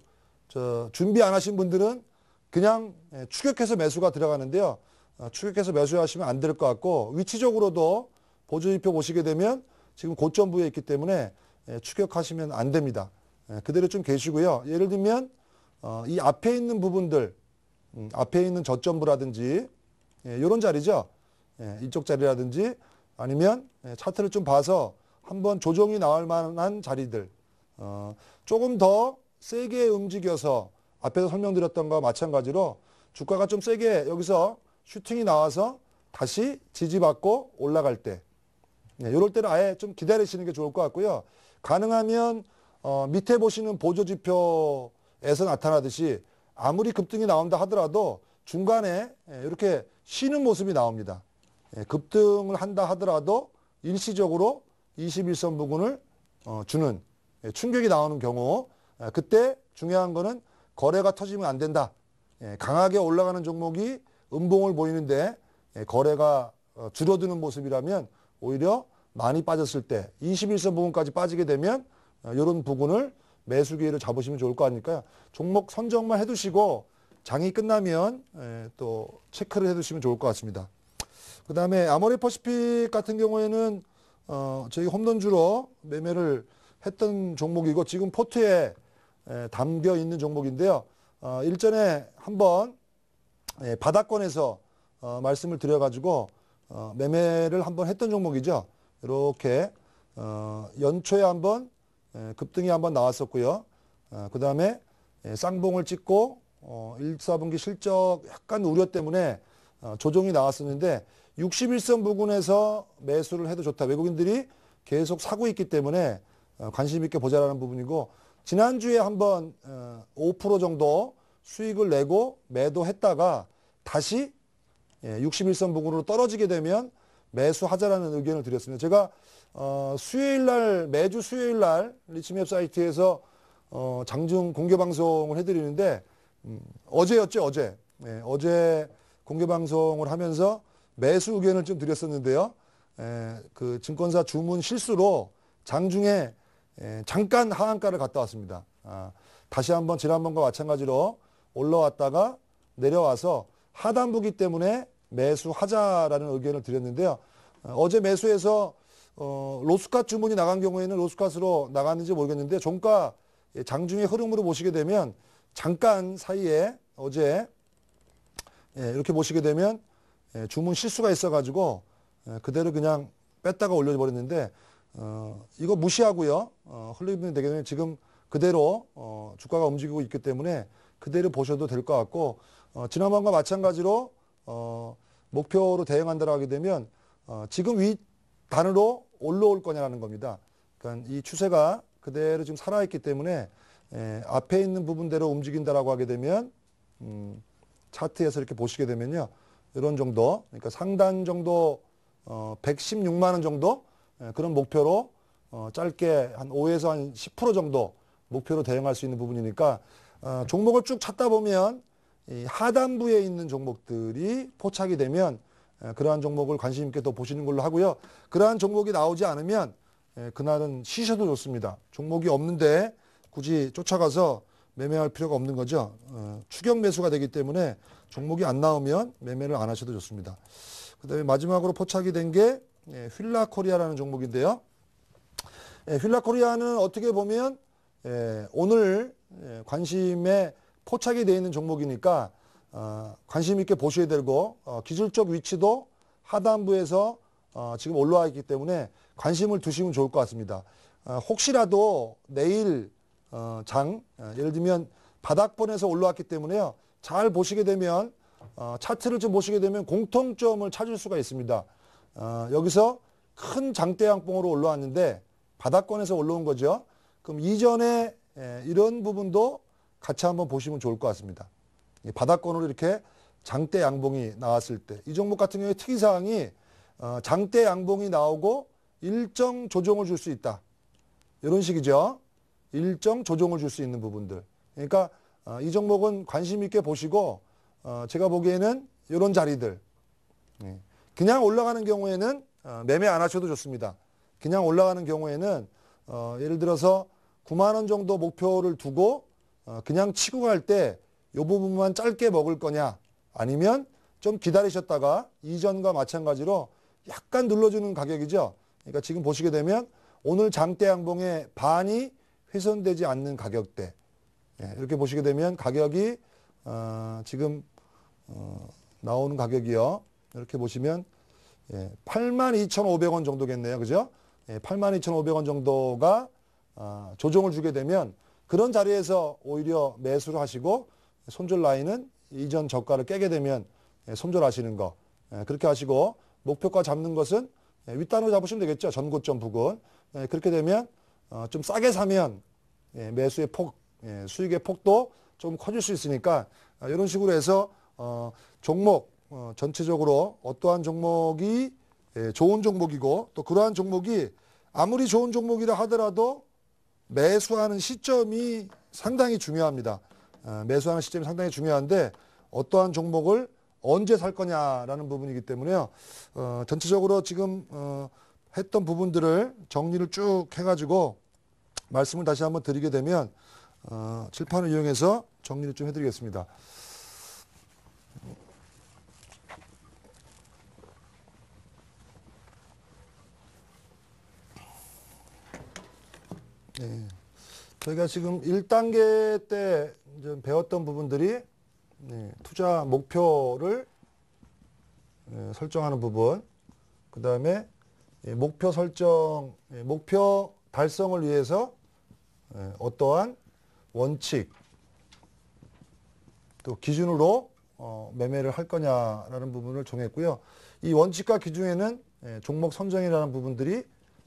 준비 안 하신 분들은 그냥 예, 추격해서 매수가 들어가는데요. 어, 추격해서 매수하시면 안 될 것 같고 위치적으로도 보조지표 보시게 되면 지금 고점 부에 있기 때문에 예, 추격하시면 안 됩니다. 예, 그대로 좀 계시고요. 예를 들면 어, 이 앞에 있는 부분들 음, 앞에 있는 저점부라든지 이런 예, 자리죠. 예, 이쪽 자리라든지 아니면 차트를 좀 봐서 한번 조정이 나올 만한 자리들 어, 조금 더 세게 움직여서 앞에서 설명드렸던 것과 마찬가지로 주가가 좀 세게 여기서 슈팅이 나와서 다시 지지받고 올라갈 때 이럴 때는 아예 좀 기다리시는 게 좋을 것 같고요. 가능하면 어, 밑에 보시는 보조지표에서 나타나듯이 아무리 급등이 나온다 하더라도 중간에 예, 이렇게 쉬는 모습이 나옵니다. 예, 급등을 한다 하더라도 일시적으로 21선 부근을 어, 주는 예, 충격이 나오는 경우 아, 그때 중요한 거는 거래가 터지면 안 된다. 강하게 올라가는 종목이 음봉을 보이는데 거래가 어, 줄어드는 모습이라면 오히려 많이 빠졌을 때 21선 부분까지 빠지게 되면 이런 어, 부분을 매수 기회로 잡으시면 좋을 거 아닐까요? 종목 선정만 해두시고 장이 끝나면 예, 또 체크를 해두시면 좋을 것 같습니다. 그 다음에 아모레퍼시픽 같은 경우에는 어, 저희 홈런 주로 매매를 했던 종목이고 지금 포트에 에, 예, 담겨 있는 종목인데요. 어, 일전에 한번 예, 바닥권에서 어, 말씀을 드려가지고 어, 매매를 한번 했던 종목이죠. 이렇게 어, 연초에 한번 급등이 한번 나왔었고요. 어, 그 다음에 예, 쌍봉을 찍고 1, 어, 4분기 실적 약간 우려 때문에 어, 조정이 나왔었는데 61선 부근에서 매수를 해도 좋다. 외국인들이 계속 사고 있기 때문에 관심 있게 보자라는 부분이고 지난주에 한번 5% 정도 수익을 내고 매도했다가 다시 61선 예, 부근으로 떨어지게 되면 매수하자라는 의견을 드렸습니다. 제가 어, 수요일 날 매주 수요일 날 리치맵 사이트에서 어, 장중 공개 방송을 해드리는데 음, 어제였죠 어제 예, 어제 공개 방송을 하면서 매수 의견을 좀 드렸었는데요. 예, 그 증권사 주문 실수로 장중에 예, 잠깐 하한가를 갔다 왔습니다. 아, 다시 한번 지난번과 마찬가지로 올라왔다가 내려와서 하단부기 때문에 매수하자라는 의견을 드렸는데요. 어, 어제 매수해서 어, 로스컷 주문이 나간 경우에는 로스컷으로 나갔는지 모르겠는데 종가 예, 장중의 흐름으로 보시게 되면 잠깐 사이에 어제 예, 이렇게 보시게 되면 예, 주문 실수가 있어가지고 예, 그대로 그냥 뺐다가 올려버렸는데 어, 이거 무시하고요. 어, 흘리면 되겠네요. 지금 그대로 어, 주가가 움직이고 있기 때문에 그대로 보셔도 될 것 같고 어, 지난번과 마찬가지로 어, 목표로 대응한다고 하게 되면 어, 지금 위 단으로 올라올 거냐라는 겁니다. 그러니까 이 추세가 그대로 지금 살아있기 때문에 에, 예, 앞에 있는 부분대로 움직인다라고 하게 되면 음, 차트에서 이렇게 보시게 되면요. 이런 정도, 그러니까 상단 정도 어, 116만 원 정도 에, 예, 그런 목표로 어, 짧게 한 5에서 한 10% 정도 목표로 대응할 수 있는 부분이니까 어, 종목을 쭉 찾다 보면 이 하단부에 있는 종목들이 포착이 되면 예, 그러한 종목을 관심 있게 더 보시는 걸로 하고요. 그러한 종목이 나오지 않으면 예, 그날은 쉬셔도 좋습니다. 종목이 없는데 굳이 쫓아가서 매매할 필요가 없는 거죠. 어, 추격 매수가 되기 때문에 종목이 안 나오면 매매를 안 하셔도 좋습니다. 그 다음에 마지막으로 포착이 된게 예, 휠라 코리아라는 종목인데요. 휠라 코리아는 어떻게 보면 오늘 관심에 포착이 되어 있는 종목이니까 어, 관심 있게 보셔야 되고 어, 기술적 위치도 하단부에서 어, 지금 올라와 있기 때문에 관심을 두시면 좋을 것 같습니다. 혹시라도 내일 장 예를 들면 바닥권에서 올라왔기 때문에요. 잘 보시게 되면 차트를 좀 보시게 되면 공통점을 찾을 수가 있습니다. 여기서 큰 장대양봉으로 올라왔는데 바닥권에서 올라온 거죠. 그럼 이전 에, 예, 이런 부분도 같이 한번 보시면 좋을 것 같습니다. 바닥권으로 이렇게 장대 양봉이 나왔을 때 이 종목 같은 경우에 특이사항이 어, 장대 양봉이 나오고 일정 조정을 줄 수 있다. 이런 식이죠. 일정 조정을 줄 수 있는 부분들. 그러니까 어, 이 종목은 관심 있게 보시고 어, 제가 보기에는 이런 자리들. 예. 그냥 올라가는 경우에는 매매 안 하셔도 좋습니다. 그냥 올라가는 경우에는 예를 들어서 9만 원 정도 목표를 두고 그냥 치고 갈때 이 부분만 짧게 먹을 거냐 아니면 좀 기다리셨다가 이전과 마찬가지로 약간 눌러주는 가격이죠. 그러니까 지금 보시게 되면 오늘 장대 양봉의 반이 훼손되지 않는 가격대 예, 이렇게 보시게 되면 가격이 어, 지금 어, 나오는 가격이요. 이렇게 보시면 예, 82,500원 정도겠네요. 그죠? 예, 82,500원 정도가 어, 조정을 주게 되면 그런 자리에서 오히려 매수를 하시고 손절 라인은 이전 저가를 깨게 되면 예, 손절하시는 거 예, 그렇게 하시고 목표가 잡는 것은 예, 윗단으로 잡으시면 되겠죠. 전고점 부근 그렇게 되면 어, 좀 싸게 사면 매수의 폭 수익의 폭도 좀 커질 수 있으니까 이런 아, 식으로 해서 어, 종목 어, 전체적으로 어떠한 종목이 좋은 종목이고 또 그러한 종목이 아무리 좋은 종목이라 하더라도 매수하는 시점이 상당히 중요합니다. 어, 매수하는 시점이 상당히 중요한데 어떠한 종목을 언제 살 거냐라는 부분이기 때문에요. 어, 전체적으로 지금 어, 했던 부분들을 정리를 쭉 해가지고 말씀을 다시 한번 드리게 되면 어, 칠판을 이용해서 정리를 좀 해드리겠습니다. 네. 저희가 지금 1단계 때좀 배웠던 부분들이 네, 투자 목표를 네, 설정하는 부분, 그 다음에 예, 목표 설정, 예, 목표 달성을 위해서 예, 어떠한 원칙, 또 기준으로 어, 매매를 할 거냐라는 부분을 정했고요. 이 원칙과 기준에는 예, 종목 선정이라는 부분들이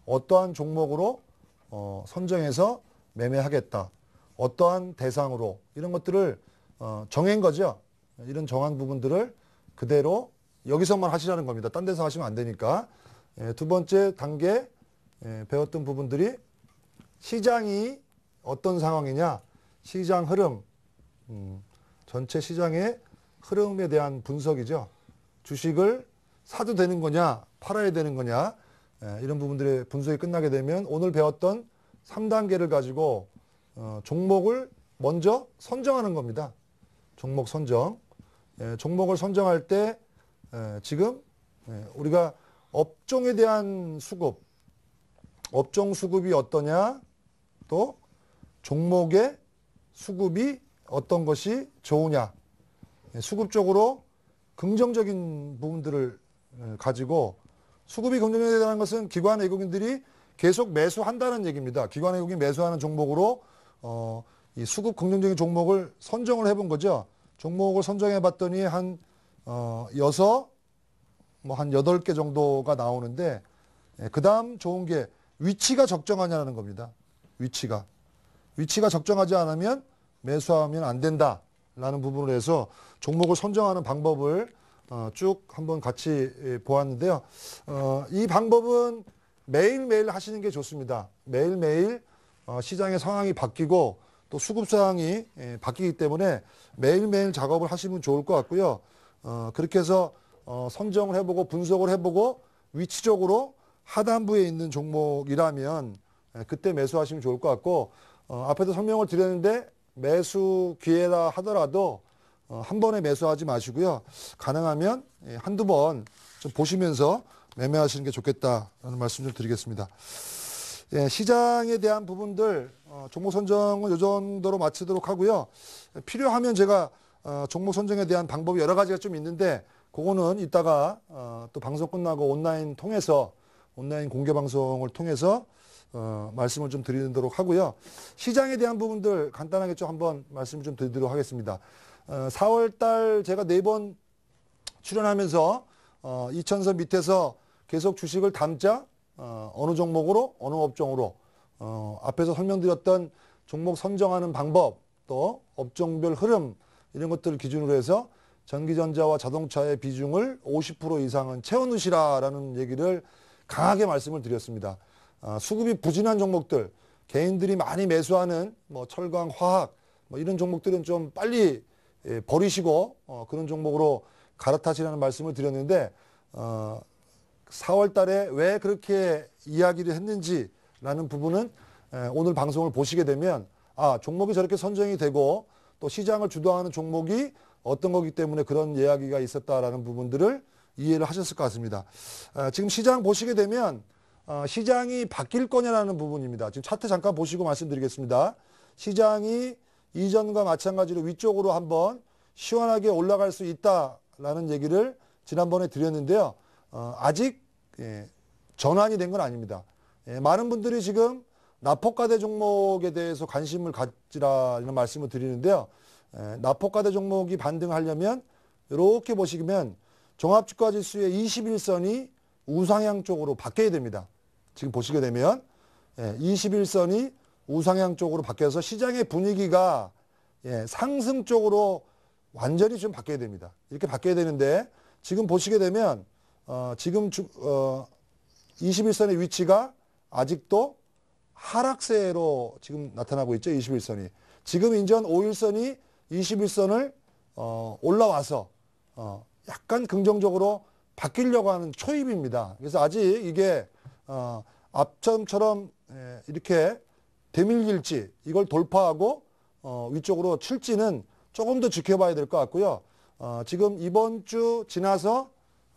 어떠한 종목으로 어, 선정해서 매매하겠다. 어떠한 대상으로 이런 것들을 어, 정한 거죠. 이런 정한 부분들을 그대로 여기서만 하시라는 겁니다. 딴 데서 하시면 안 되니까. 예, 두 번째 단계 예, 배웠던 부분들이 시장이 어떤 상황이냐, 시장 흐름, 음, 전체 시장의 흐름에 대한 분석이죠. 주식을 사도 되는 거냐, 팔아야 되는 거냐, 예, 이런 부분들의 분석이 끝나게 되면 오늘 배웠던 3단계를 가지고 어, 종목을 먼저 선정하는 겁니다. 종목 선정. 예, 종목을 선정할 때 예, 지금 예, 우리가 업종에 대한 수급, 업종 수급이 어떠냐, 또 종목의 수급이 어떤 것이 좋으냐, 예, 수급적으로 긍정적인 부분들을 예, 가지고 수급이 긍정적이라는 것은 기관 외국인들이 계속 매수한다는 얘기입니다. 기관 외국인 매수하는 종목으로 어, 이 수급 긍정적인 종목을 선정을 해본 거죠. 종목을 선정해 봤더니 한 어, 여섯 뭐 한 여덟 개 정도가 나오는데 예, 그다음 좋은 게 위치가 적정하냐는 겁니다. 위치가 위치가 적정하지 않으면 매수하면 안 된다라는 부분으로 해서 종목을 선정하는 방법을 어, 쭉 한번 같이 예, 보았는데요. 어, 이 방법은 매일매일 하시는 게 좋습니다. 매일매일 어, 시장의 상황이 바뀌고 또 수급 사항이 예, 바뀌기 때문에 매일매일 작업을 하시면 좋을 것 같고요. 어, 그렇게 해서 어, 선정을 해보고 분석을 해보고 위치적으로 하단부에 있는 종목이라면 예, 그때 매수하시면 좋을 것 같고 어, 앞에서 설명을 드렸는데 매수 기회라 하더라도 어, 한 번에 매수하지 마시고요. 가능하면 예, 한두 번 좀 보시면서 매매하시는 게좋겠다는 말씀 좀 드리겠습니다. 예, 시장에 대한 부분들 어, 종목 선정은 요 정도로 마치도록 하고요. 필요하면 제가 어, 종목 선정에 대한 방법이 여러 가지가 좀 있는데 그거는 이따가 어, 또 방송 끝나고 온라인 통해서 온라인 공개 방송을 통해서 어, 말씀을 좀 드리도록 하고요. 시장에 대한 부분들 간단하게 좀 한번 말씀을 좀 드리도록 하겠습니다. 어, 4월 달 제가 네 번 출연하면서 어, 2천선 밑에서 계속 주식을 담자 어, 느 종목으로 어느 업종으로 어, 앞에서 설명드렸던 종목 선정하는 방법 또 업종별 흐름 이런 것들을 기준으로 해서 전기전자와 자동차의 비중을 50% 이상은 채워놓으시라라는 얘기를 강하게 말씀을 드렸습니다. 아, 수급이 부진한 종목들 개인들이 많이 매수하는 뭐 철강, 화학 뭐 이런 종목들은 좀 빨리 예, 버리시고 어, 그런 종목으로 갈아타시라는 말씀을 드렸는데 어, 4월 달에 왜 그렇게 이야기를 했는지라는 부분은 오늘 방송을 보시게 되면 아, 종목이 저렇게 선정이 되고 또 시장을 주도하는 종목이 어떤 거기 때문에 그런 이야기가 있었다라는 부분들을 이해를 하셨을 것 같습니다. 지금 시장 보시게 되면 어, 시장이 바뀔 거냐라는 부분입니다. 지금 차트 잠깐 보시고 말씀드리겠습니다. 시장이 이전과 마찬가지로 위쪽으로 한번 시원하게 올라갈 수 있다라는 얘기를 지난번에 드렸는데요. 어, 아직 예, 전환이 된 건 아닙니다. 예, 많은 분들이 지금 납포가대 종목에 대해서 관심을 갖지라 이런 말씀을 드리는데요. 예, 납포가대 종목이 반등하려면 이렇게 보시면 종합주가지수의 21선이 우상향 쪽으로 바뀌어야 됩니다. 지금 보시게 되면 예, 21선이 우상향 쪽으로 바뀌어서 시장의 분위기가 예, 상승 쪽으로 완전히 좀 바뀌어야 됩니다. 이렇게 바뀌어야 되는데 지금 보시게 되면 어, 지금 주, 어, 21선의 위치가 아직도 하락세로 지금 나타나고 있죠. 21선이. 지금 이전 5일선이 21선을 어, 올라와서 어, 약간 긍정적으로 바뀌려고 하는 초입입니다. 그래서 아직 이게 어, 앞전처럼 에, 예, 이렇게 대밀길지 이걸 돌파하고 어, 위쪽으로 칠지는 조금 더 지켜봐야 될 것 같고요. 어, 지금 이번 주 지나서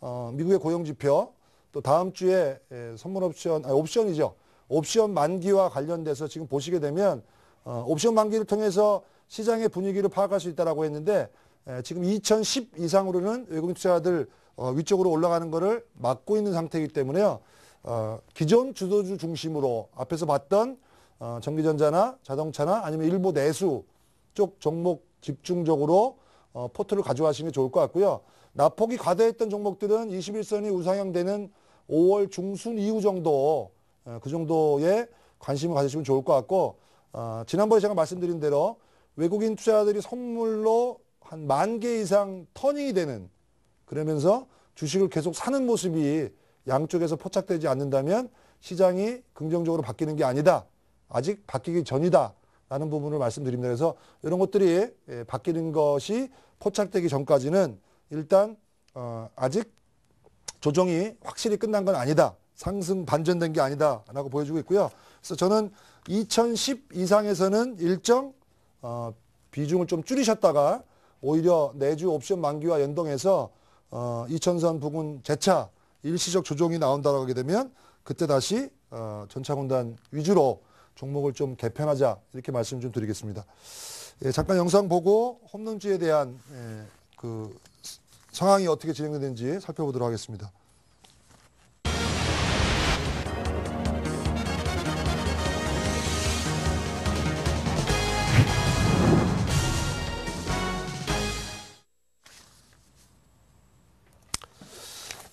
어, 미국의 고용 지표 또 다음 주에 에, 예, 선물 옵션 아니, 옵션이죠. 옵션 만기와 관련돼서 지금 보시게 되면 어, 옵션 만기를 통해서 시장의 분위기를 파악할 수 있다라고 했는데 에, 예, 지금 2010 이상으로는 외국인 투자자들 어, 위쪽으로 올라가는 것을 막고 있는 상태이기 때문에요. 어, 기존 주도주 중심으로 앞에서 봤던 어, 전기전자나 자동차나 아니면 일부 내수 쪽 종목 집중적으로 어, 포트를 가져가시는 게 좋을 것 같고요. 낙폭이 과대했던 종목들은 21선이 우상향되는 5월 중순 이후 정도 예, 그 정도에 관심을 가지시면 좋을 것 같고 어, 지난번에 제가 말씀드린 대로 외국인 투자자들이 선물로 한 만 개 이상 터닝이 되는 그러면서 주식을 계속 사는 모습이 양쪽에서 포착되지 않는다면 시장이 긍정적으로 바뀌는 게 아니다. 아직 바뀌기 전이다. 라는 부분을 말씀드립니다. 그래서 이런 것들이 예, 바뀌는 것이 포착되기 전까지는 일단 어, 아직 조정이 확실히 끝난 건 아니다. 상승 반전된 게 아니다라고 보여주고 있고요. 그래서 저는 2010 이상에서는 일정 어, 비중을 좀 줄이셨다가 오히려 내주 옵션 만기와 연동해서 어, 2000선 부근 재차 일시적 조정이 나온다고 하게 되면 그때 다시 어, 전차군단 위주로 종목을 좀 개편하자 이렇게 말씀 좀 드리겠습니다. 예, 잠깐 영상 보고 홈런주에 대한 예, 그 상황이 어떻게 진행되는지 살펴보도록 하겠습니다.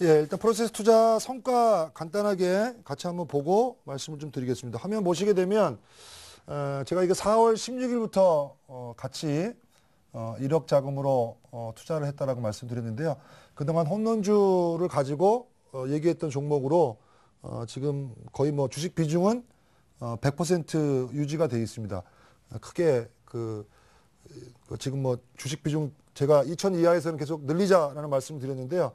예, 일단 프로세스 투자 성과 간단하게 같이 한번 보고 말씀을 좀 드리겠습니다. 화면 보시게 되면 어, 제가 이거 4월 16일부터 어, 같이 어, 1억 자금으로 어, 투자를 했다라고 말씀드렸는데요. 그동안 홈런주를 가지고 어, 얘기했던 종목으로 어, 지금 거의 뭐 주식 비중은 어, 100% 유지가 되어 있습니다. 크게 그, 그 지금 뭐 주식 비중 제가 2천 이하에서는 계속 늘리자라는 말씀을 드렸는데요.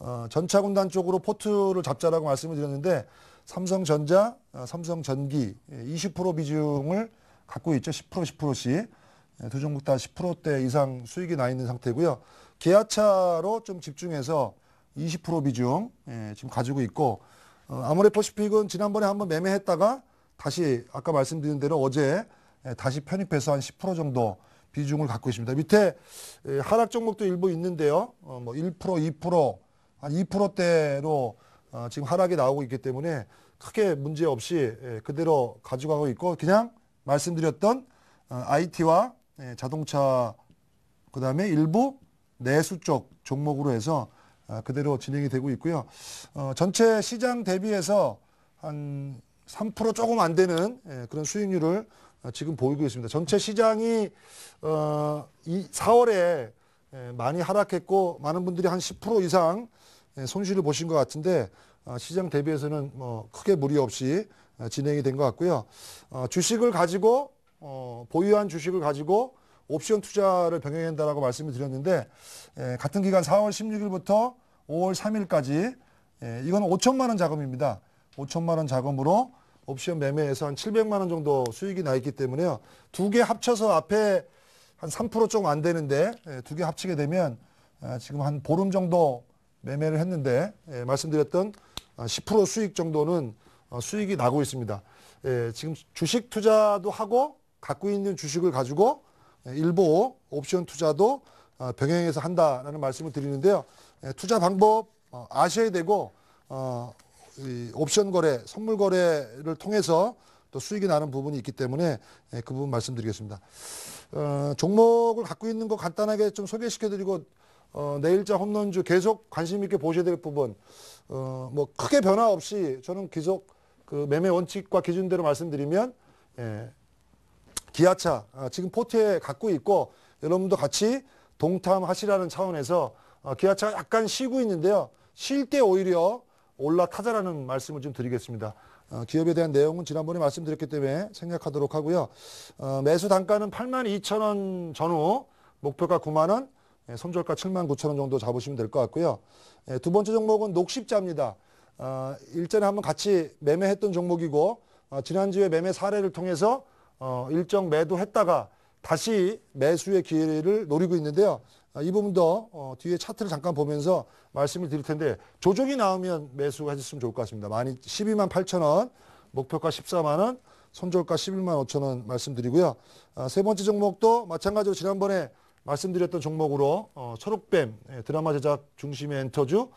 어, 전차군단 쪽으로 포트를 잡자라고 말씀을 드렸는데 삼성전자, 어, 삼성전기 20% 예, 비중을 갖고 있죠. 10% 10%씩. 두 종목 다 10%대 이상 수익이 나 있는 상태고요. 기아차로 좀 집중해서 20% 비중 예, 지금 가지고 있고 어, 아모레퍼시픽은 지난번에 한번 매매했다가 다시 아까 말씀드린 대로 어제 예, 다시 편입해서 한 10% 정도 비중을 갖고 있습니다. 밑에 예, 하락 종목도 일부 있는데요. 어, 뭐1% 2%, 한 2%대로 어, 지금 하락이 나오고 있기 때문에 크게 문제 없이 예, 그대로 가져가고 있고 그냥 말씀드렸던 어, IT와 예, 자동차 그다음에 일부 내수 쪽 종목으로 해서 아, 그대로 진행이 되고 있고요. 어, 전체 시장 대비해서 한 3% 조금 안 되는 예, 그런 수익률을 어, 지금 보이고 있습니다. 전체 시장이 4월에 어, 예, 많이 하락했고 많은 분들이 한 10% 이상 손실을 보신 것 같은데 시장 대비해서는 뭐 크게 무리 없이 진행이 된 것 같고요. 주식을 가지고 어, 보유한 주식을 가지고 옵션 투자를 병행한다라고 말씀을 드렸는데 에, 같은 기간 4월 16일부터 5월 3일까지 에, 이건 5천만 원 자금입니다. 5천만 원 자금으로 옵션 매매에서 한 700만 원 정도 수익이 나 있기 때문에요. 두 개 합쳐서 앞에 한 3% 조금 안 되는데 두 개 합치게 되면 아, 지금 한 보름 정도 매매를 했는데 예, 말씀드렸던 10% 아, 수익 정도는 어, 수익이 나고 있습니다. 예, 지금 주식 투자도 하고 갖고 있는 주식을 가지고 예, 일부 옵션 투자도 어, 병행해서 한다라는 말씀을 드리는데요. 예, 투자 방법 어, 아셔야 되고 어, 옵션 거래, 선물 거래를 통해서 또 수익이 나는 부분이 있기 때문에 예, 그 부분 말씀드리겠습니다. 종목을 갖고 있는 거 간단하게 좀 소개시켜드리고 내일자 홈런주 계속 관심 있게 보셔야 될 부분 뭐 크게 변화 없이 저는 계속 그 매매 원칙과 기준대로 말씀드리면 예, 기아차 아, 지금 포트에 갖고 있고 여러분도 같이 동탐하시라는 차원에서 어, 기아차가 약간 쉬고 있는데요. 쉴 때 오히려 올라타자라는 말씀을 좀 드리겠습니다. 어, 기업에 대한 내용은 지난번에 말씀드렸기 때문에 생략하도록 하고요. 어, 매수 단가는 8만 2천 원 전후, 목표가 9만 원, 예, 손절가 7만 9천 원 정도 잡으시면 될 것 같고요. 예, 두 번째 종목은 녹십자입니다. 일전에 한번 같이 매매했던 종목이고 지난주에 매매 사례를 통해서 어, 일정 매도했다가 다시 매수의 기회를 노리고 있는데요. 아, 이 부분도 어, 뒤에 차트를 잠깐 보면서 말씀을 드릴 텐데 조정이 나오면 매수하셨으면 좋을 것 같습니다. 많이 12만 8천 원, 목표가 14만 원, 손절가 11만 5천 원 말씀드리고요. 아, 세 번째 종목도 마찬가지로 지난번에 말씀드렸던 종목으로 어, 초록뱀 예, 드라마 제작 중심의 엔터주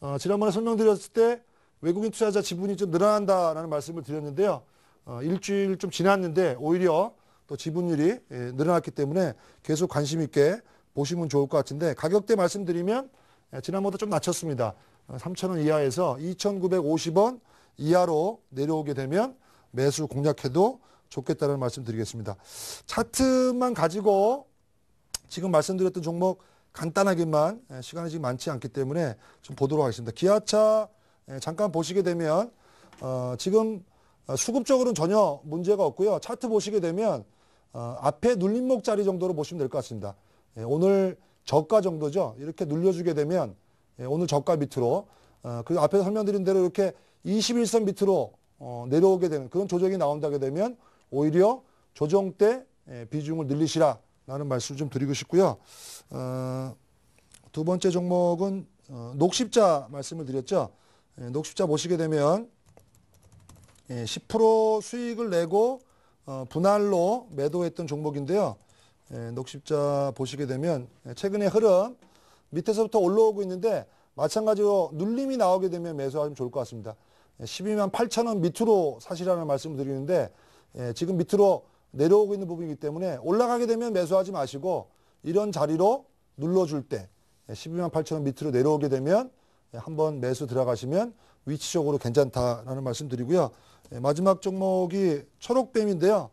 어, 지난번에 설명드렸을 때 외국인 투자자 지분이 좀 늘어난다라는 말씀을 드렸는데요. 어, 일주일 좀 지났는데 오히려 또 지분율이 예, 늘어났기 때문에 계속 관심 있게 보시면 좋을 것 같은데 가격대 말씀드리면 예, 지난번보다 좀 낮췄습니다. 3,000원 어, 이하에서 2,950원 이하로 내려오게 되면 매수 공략해도 좋겠다는 말씀 드리겠습니다. 차트만 가지고 지금 말씀드렸던 종목 간단하게만 예, 시간이 지금 많지 않기 때문에 좀 보도록 하겠습니다. 기아차 잠깐 보시게 되면 어, 지금 어, 수급적으로는 전혀 문제가 없고요. 차트 보시게 되면 어, 앞에 눌림목 자리 정도로 보시면 될 것 같습니다. 예, 오늘 저가 정도죠. 이렇게 눌려주게 되면 예, 오늘 저가 밑으로 어, 그리고 앞에서 설명드린 대로 이렇게 21선 밑으로 내려오게 되는 그런 조정이 나온다게 되면 오히려 조정 때 예, 비중을 늘리시라 라는 말씀을 좀 드리고 싶고요. 두 번째 종목은 녹십자 말씀을 드렸죠. 녹십자 보시게 되면 10% 예, 수익을 내고 어, 분할로 매도했던 종목인데요. 예, 녹십자 보시게 되면 예, 최근의 흐름 밑에서부터 올라오고 있는데 마찬가지로 눌림이 나오게 되면 매수하면 좋을 것 같습니다. 12만 8천 원 밑으로 사시라는 말씀을 드리는데 지금 밑으로 내려오고 있는 부분이기 때문에 올라가게 되면 매수하지 마시고 이런 자리로 눌러줄 때 12만 8천 원 밑으로 내려오게 되면 한번 매수 들어가시면 위치적으로 괜찮다라는 말씀드리고요. 예, 마지막 종목이 초록뱀인데요.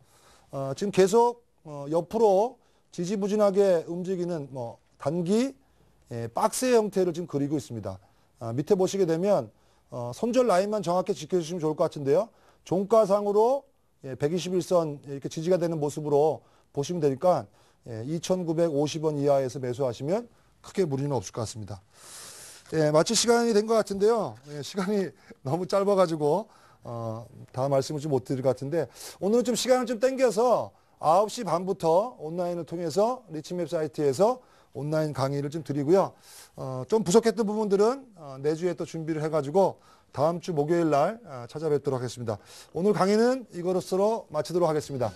어, 아, 지금 계속 어, 옆으로 지지부진하게 움직이는 뭐 단기 예, 박스의 형태를 지금 그리고 있습니다. 아, 밑에 보시게 되면 어, 손절 라인만 정확히 지켜주시면 좋을 것 같은데요. 종가상으로 예, 121선 이렇게 지지가 되는 모습으로 보시면 되니까 예, 2,950원 이하에서 매수하시면 크게 무리는 없을 것 같습니다. 예, 마칠 시간이 된 것 같은데요. 예, 시간이 너무 짧아가지고 어, 다 말씀을 좀 못 드릴 것 같은데 오늘은 좀 시간을 좀 땡겨서 9시 반부터 온라인을 통해서 리치맵 사이트에서 온라인 강의를 좀 드리고요. 어, 좀 부족했던 부분들은 어, 내주에 또 준비를 해가지고 다음 주 목요일 날 아, 찾아뵙도록 하겠습니다. 오늘 강의는 이것으로 마치도록 하겠습니다.